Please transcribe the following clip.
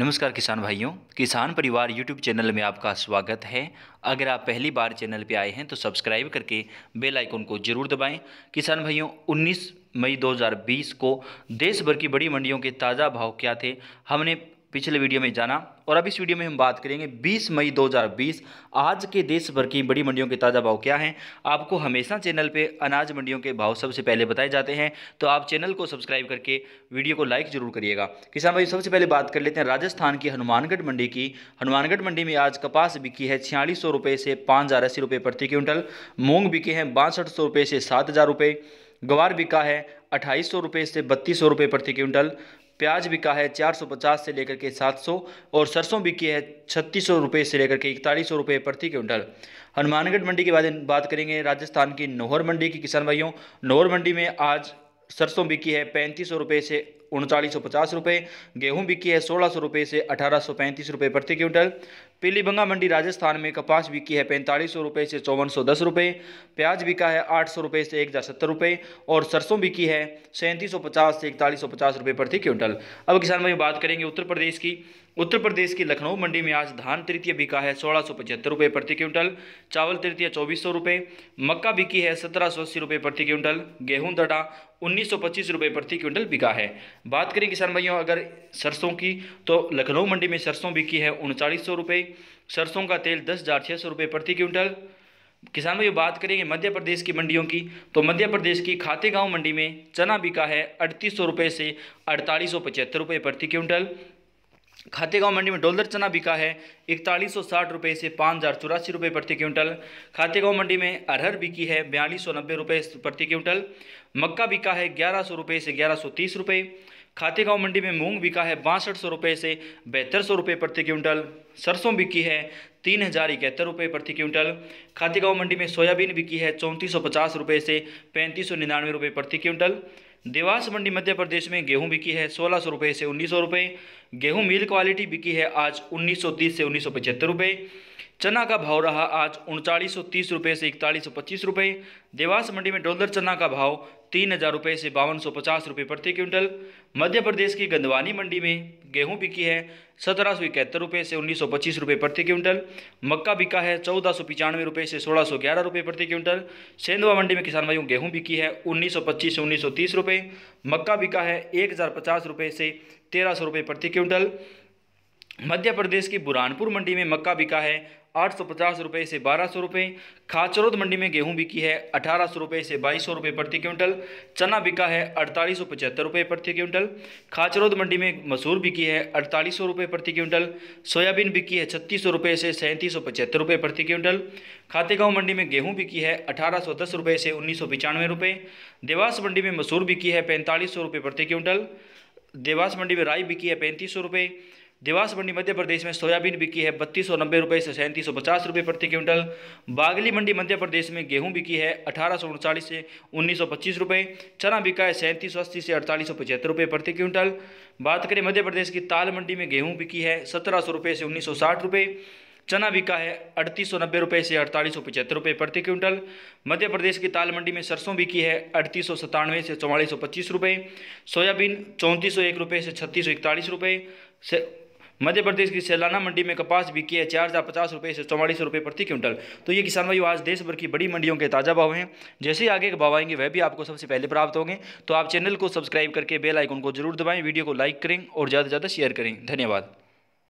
नमस्कार किसान भाइयों किसान परिवार यूट्यूब चैनल में आपका स्वागत है अगर आप पहली बार चैनल पर आए हैं तो सब्सक्राइब करके बेल आइकन को जरूर दबाएं किसान भाइयों 19 मई 2020 को देश भर की बड़ी मंडियों के ताज़ा भाव क्या थे हमने पिछले वीडियो में जाना और अब इस वीडियो में हम बात करेंगे 20 मई 2020 आज के देश भर की बड़ी मंडियों के ताज़ा भाव क्या हैं आपको हमेशा चैनल पे अनाज मंडियों के भाव सबसे पहले बताए जाते हैं तो आप चैनल को सब्सक्राइब करके वीडियो को लाइक जरूर करिएगा किसान भाई सबसे पहले बात कर लेते हैं राजस्थान की हनुमानगढ़ मंडी की हनुमानगढ़ मंडी में आज कपास बिकी है छियालीस से पाँच प्रति क्विंटल मूँग बिके हैं बासठ से सात गवार बिका है अट्ठाईस सौ रुपये से बत्तीस सौ रुपये प्रति क्विंटल प्याज बिका है 450 से लेकर के 700 और सरसों बिकी है छत्तीस सौ रुपये से लेकर के इकतालीस सौ रुपये प्रति क्विंटल हनुमानगढ़ मंडी के बाद बात करेंगे राजस्थान की नोहर मंडी की किसान भाइयों नोहर मंडी में आज सरसों बिकी है पैंतीस सौ रुपये से उनचालीस सौ पचास रुपये गेहूँ बिकी है सोलह सौ रुपये से अठारह सौ पैंतीस रुपये प्रति क्विंटल पीलीभंगा मंडी राजस्थान में कपास बिकी है पैंतालीस सौ रुपये से चौवन सौ दस रुपये प्याज बिका है आठ सौ रुपये से एक हज़ार सत्तर रुपये और सरसों बिकी है सैंतीस सौ पचास से इकतालीस सौ पचास रुपये प्रति क्विंटल अब किसान भाई बात करेंगे उत्तर प्रदेश की उत्तर प्रदेश की लखनऊ मंडी में आज धान तृतीय बिका है सोलह सौ पचहत्तर रुपये प्रति क्विंटल चावल तृतीय चौबीस सौ रुपये मक्का बिकी है सत्रह सौ अस्सी रुपये प्रति क्विंटल गेहूं दड़ा उन्नीस सौ पच्चीस रुपये प्रति क्विंटल बिका है बात करें किसान भाइयों अगर सरसों की तो लखनऊ मंडी में सरसों बिकी है उनचालीस सौ रुपये सरसों का तेल दस हज़ार छः सौ रुपये प्रति क्विंटल किसान भाइयों बात करेंगे मध्य प्रदेश की मंडियों की तो मध्य प्रदेश की खाते मंडी में चना बिका है अड़तीस सौ रुपये से अड़तालीस सौ पचहत्तर रुपये प्रति क्विंटल खाते मंडी में डोलदर चना बिका है इकतालीस सौ साठ रुपये से पाँच हज़ार चौरासी रुपये प्रति क्विंटल खाते मंडी में अरहर बिकी है बयालीस सौ नब्बे रुपये प्रति क्विंटल मक्का बिका है ग्यारह सौ रुपये से ग्यारह सौ तीस रुपये खातीगांव मंडी में मूंग बिका है बासठ सौ रुपये से बहत्तर सौ रुपये प्रति क्विंटल सरसों बिकी है तीन हज़ार इकहत्तर रुपये प्रति क्विंटल खातीगांव मंडी में सोयाबीन बिकी है चौंतीस सौ पचास रुपये से पैंतीस सौ निन्यानवे रुपये प्रति क्विंटल देवास मंडी मध्य प्रदेश में गेहूं बिकी है सोलह सौ रुपये से उन्नीस सौ रुपये गेहूं मिल क्वालिटी बिकी है आज 1930 से उन्नीस सौ चना का भाव रहा आज उनचालीस सौ तीस रुपये से इकतालीस सौ पच्चीस रुपये देवास मंडी में डॉलर चना का भाव तीन हज़ार रुपये से बावन सौ पचास रुपये प्रति क्विंटल मध्य प्रदेश की गंदवानी मंडी में गेहूं बिकी है सत्रह सौ इकहत्तर रुपये से उन्नीस सौ पच्चीस रुपये प्रति क्विंटल मक्का बिका है चौदह सौ पचानवे रुपये से सोलह सौ ग्यारह रुपये प्रति क्विंटल सेंधवा मंडी में किसान भाइयों गेहूँ बिकी है उन्नीस सौ पच्चीस से उन्नीस सौ तीस रुपये मक्का बिका है एक हज़ार पचास रुपये से तेरह सौ रुपये प्रति क्विंटल मध्य प्रदेश की बुरहानपुर मंडी में मक्का बिका है आठ सौ पचास रुपये से बारह सौ रुपये खाचरौद मंडी में गेहूं बिकी है अठारह सौ रुपये से बाईस सौ रुपये प्रति क्विंटल चना बिका है अड़तालीस सौ पचहत्तर रुपये प्रति क्विंटल खाचरौद मंडी में मसूर बिकी है अड़तालीस सौ रुपये प्रति क्विंटल सोयाबीन बिकी है छत्तीस सौ रुपये से सैंतीस सौ पचहत्तर रुपये प्रति क्विंटल खातेगांव मंडी में गेहूँ बिकी है अठारह सौ दस रुपये से उन्नीस सौ पचानवे रुपये देवास मंडी में मसूर बिकी है पैंतालीस सौ रुपये प्रति क्विंटल देवास मंडी में राई बिकी है पैंतीस सौ रुपये देवास मंडी मध्य प्रदेश में सोयाबीन बिकी है बत्तीस सौ नब्बे रुपये से सैंतीस सौ पचास रुपये प्रति क्विंटल बागली मंडी मध्य प्रदेश में गेहूं बिकी है अठारह सौ उनचालीस से उन्नीस सौ पच्चीस रुपये चना बिका है सैंतीस सौ अस्सी से अड़तालीस सौ पचहत्तर रुपये प्रति क्विंटल बात करें मध्य प्रदेश की ताल मंडी में गेहूँ बिकी है सत्रह सौ रुपये से उन्नीस सौ साठ रुपये चना बिका है अड़तीस सौ नब्बे रुपये से अड़तालीस सौ पचहत्तर रुपये प्रति क्विंटल मध्य प्रदेश की ताल मंडी में सरसों बिकी है अड़तीस सौ सतानवे से चौवालीस सौ पच्चीस रुपये सोयाबीन चौंतीस सौ एक रुपये से छत्तीस सौ इकतालीस रुपये से मध्य प्रदेश की सैलाना मंडी में कपास बिकी है चार हज़ार पचास रुपये से चौवालीस रुपये प्रति क्विंटल तो ये किसान भाई आज देश भर की बड़ी मंडियों के ताज़ा भाव हैं जैसे ही आगे के भाव आएंगे वह भी आपको सबसे पहले प्राप्त होंगे तो आप चैनल को सब्सक्राइब करके बेल आइकन को जरूर दबाएं वीडियो को लाइक करें और ज़्यादा से ज़्यादा शेयर करें धन्यवाद